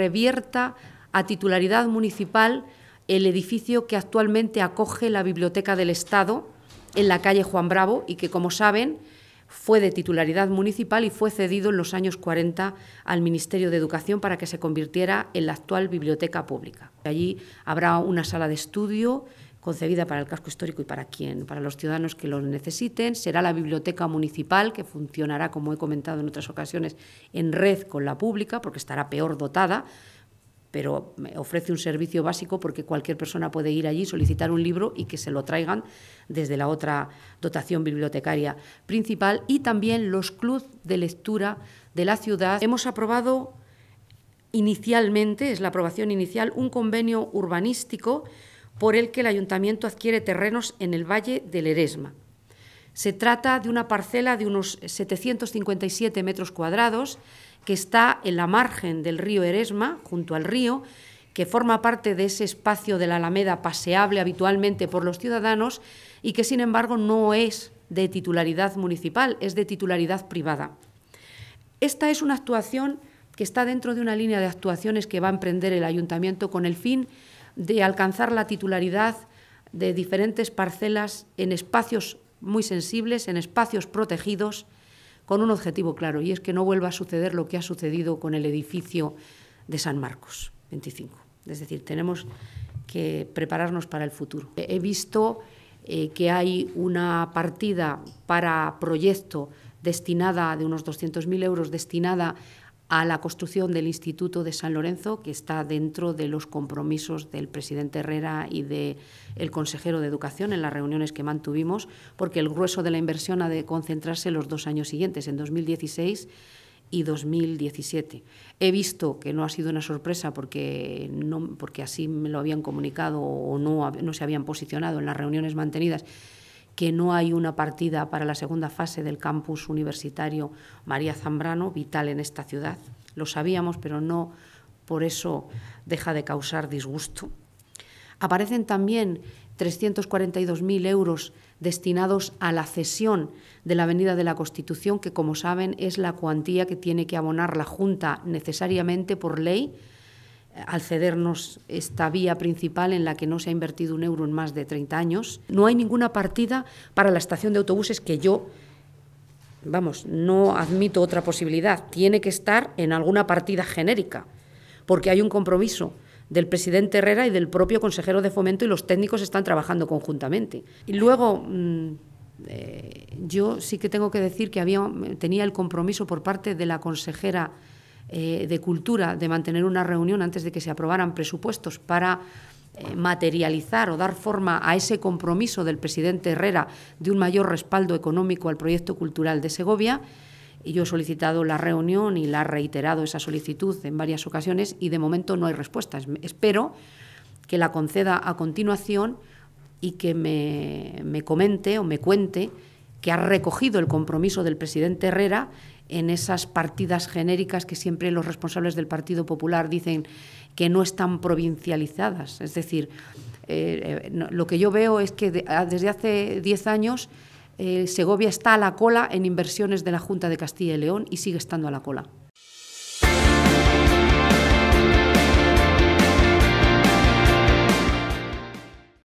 revierta a titularidad municipal el edificio que actualmente acoge la Biblioteca del Estado en la calle Juan Bravo y que, como saben, fue de titularidad municipal y fue cedido en los años 40 al Ministerio de Educación para que se convirtiera en la actual biblioteca pública. Allí habrá una sala de estudio concebida para el casco histórico y para quién, para los ciudadanos que lo necesiten. Será la biblioteca municipal, que funcionará, como he comentado en otras ocasiones, en red con la pública, porque estará peor dotada, pero ofrece un servicio básico porque cualquier persona puede ir allí, solicitar un libro y que se lo traigan desde la otra dotación bibliotecaria principal. Y también los clubs de lectura de la ciudad. Hemos aprobado inicialmente, es la aprobación inicial, un convenio urbanístico por el que el ayuntamiento adquiere terrenos en el Valle del Eresma. Se trata de una parcela de unos 757 metros cuadrados que está en la margen del río Eresma, junto al río, que forma parte de ese espacio de la Alameda paseable habitualmente por los ciudadanos y que, sin embargo, no es de titularidad municipal, es de titularidad privada. Esta es una actuación que está dentro de una línea de actuaciones que va a emprender el ayuntamiento con el fin de alcanzar la titularidad de diferentes parcelas en espacios muy sensibles, en espacios protegidos, con un objetivo claro, y es que no vuelva a suceder lo que ha sucedido con el edificio de San Marcos 25. Es decir, tenemos que prepararnos para el futuro. He visto eh, que hay una partida para proyecto destinada de unos 200.000 euros destinada a la construcción del Instituto de San Lorenzo, que está dentro de los compromisos del presidente Herrera y del consejero de Educación en las reuniones que mantuvimos, porque el grueso de la inversión ha de concentrarse en los dos años siguientes, en 2016 y 2017. He visto que no ha sido una sorpresa porque, no, porque así me lo habían comunicado o no, no se habían posicionado en las reuniones mantenidas que no hay una partida para la segunda fase del campus universitario María Zambrano, vital en esta ciudad. Lo sabíamos, pero no por eso deja de causar disgusto. Aparecen también 342.000 euros destinados a la cesión de la Avenida de la Constitución, que como saben es la cuantía que tiene que abonar la Junta necesariamente por ley al cedernos esta vía principal en la que no se ha invertido un euro en más de 30 años. No hay ninguna partida para la estación de autobuses que yo, vamos, no admito otra posibilidad. Tiene que estar en alguna partida genérica, porque hay un compromiso del presidente Herrera y del propio consejero de fomento y los técnicos están trabajando conjuntamente. Y luego, mm, eh, yo sí que tengo que decir que había, tenía el compromiso por parte de la consejera eh, de Cultura de mantener una reunión antes de que se aprobaran presupuestos para eh, materializar o dar forma a ese compromiso del presidente Herrera de un mayor respaldo económico al proyecto cultural de Segovia. Y yo he solicitado la reunión y la he reiterado esa solicitud en varias ocasiones y de momento no hay respuesta. Espero que la conceda a continuación y que me, me comente o me cuente que ha recogido el compromiso del presidente Herrera en esas partidas genéricas que siempre los responsables del Partido Popular dicen que no están provincializadas. Es decir, eh, eh, lo que yo veo es que ah, desde hace diez años eh, Segovia está a la cola en inversiones de la Junta de Castilla y León y sigue estando a la cola.